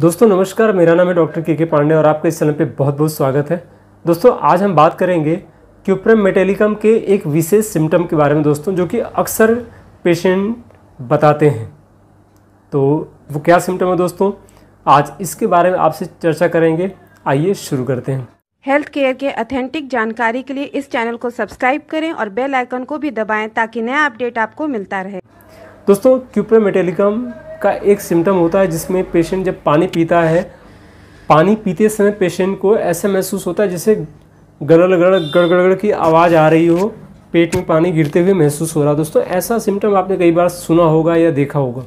दोस्तों नमस्कार मेरा नाम है डॉक्टर के के पांडे और आपका इस चैनल पे बहुत बहुत स्वागत है दोस्तों आज हम बात करेंगे क्यूप्रम मेटेलिकम के एक विशेष सिम्टम के बारे में दोस्तों जो कि अक्सर पेशेंट बताते हैं तो वो क्या सिम्टम है दोस्तों आज इसके बारे में आपसे चर्चा करेंगे आइए शुरू करते हैं हेल्थ केयर के अथेंटिक जानकारी के लिए इस चैनल को सब्सक्राइब करें और बेल आइकन को भी दबाएं ताकि नया अपडेट आपको मिलता रहे दोस्तों क्यूप्रम मेटेलिकम का एक सिम्टम होता है जिसमें पेशेंट जब पानी पीता है पानी पीते समय पेशेंट को ऐसा महसूस होता है जैसे गड़गड़ गड़ गड़गड़ की आवाज़ आ रही हो पेट में पानी गिरते हुए महसूस हो रहा है दोस्तों ऐसा सिम्टम आपने कई बार सुना होगा या देखा होगा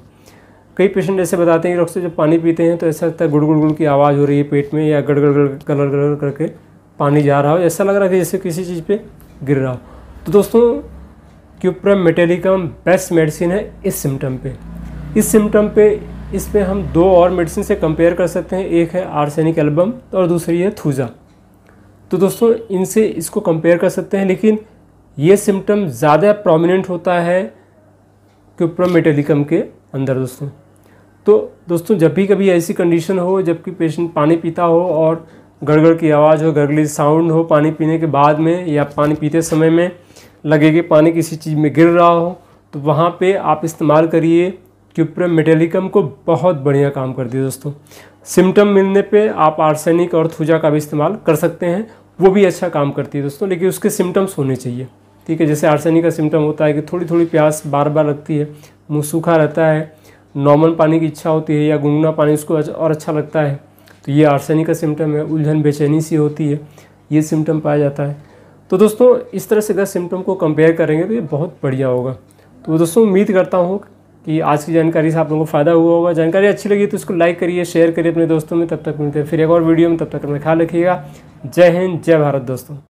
कई पेशेंट ऐसे बताते हैं कि डॉक्टर जब पानी पीते हैं तो ऐसा लगता है गुड़ गुड़ गुड़ की आवाज़ हो रही है पेट में या गड़गड़ गड़ गड़ गड़ करके पानी जा रहा हो ऐसा लग रहा है कि जैसे किसी चीज़ पे गिर रहा हो तो दोस्तों क्यूप्रम मेटेलिकम बेस्ट मेडिसिन है इस सिम्टम पर इस सिम्टम पे इस पर हम दो और मेडिसिन से कंपेयर कर सकते हैं एक है आर्सेनिक एल्बम और दूसरी है थूजा तो दोस्तों इनसे इसको कंपेयर कर सकते हैं लेकिन ये सिम्टम ज़्यादा प्रोमिनेंट होता है क्यूप्रोमेटेलिकम के अंदर दोस्तों तो दोस्तों जब भी कभी ऐसी कंडीशन हो जबकि पेशेंट पानी पीता हो और गड़गड़ की आवाज़ हो गड़गड़ी साउंड हो पानी पीने के बाद में या पानी पीते समय में लगे कि पानी किसी चीज़ में गिर रहा हो तो वहाँ पे आप इस्तेमाल करिए क्यूप्रम मेटेलिकम को बहुत बढ़िया काम करती है दोस्तों सिम्टम मिलने पे आप आर्सेनिक और थूजा का भी इस्तेमाल कर सकते हैं वो भी अच्छा काम करती है दोस्तों लेकिन उसके सिम्टम्स होने चाहिए ठीक है जैसे आर्सेनिक का सिम्टम होता है कि थोड़ी थोड़ी प्यास बार बार लगती है मुँह सूखा रहता है नॉर्मल पानी की इच्छा होती है या गुनगुना पानी उसको और अच्छा लगता है तो ये आर्सेनिक का सिम्टम है उलझन बेचैनी सी होती है ये सिम्टम पाया जाता है तो दोस्तों इस तरह से अगर सिम्टम को कंपेयर करेंगे तो ये बहुत बढ़िया होगा तो दोस्तों उम्मीद करता हूँ कि आज की जानकारी से आप लोगों को फ़ायदा हुआ होगा जानकारी अच्छी लगी तो इसको लाइक करिए शेयर करिए अपने दोस्तों में तब तक मिलते हैं फिर एक और वीडियो में तब तक अपना ख्याल रखिएगा जय हिंद जय भारत दोस्तों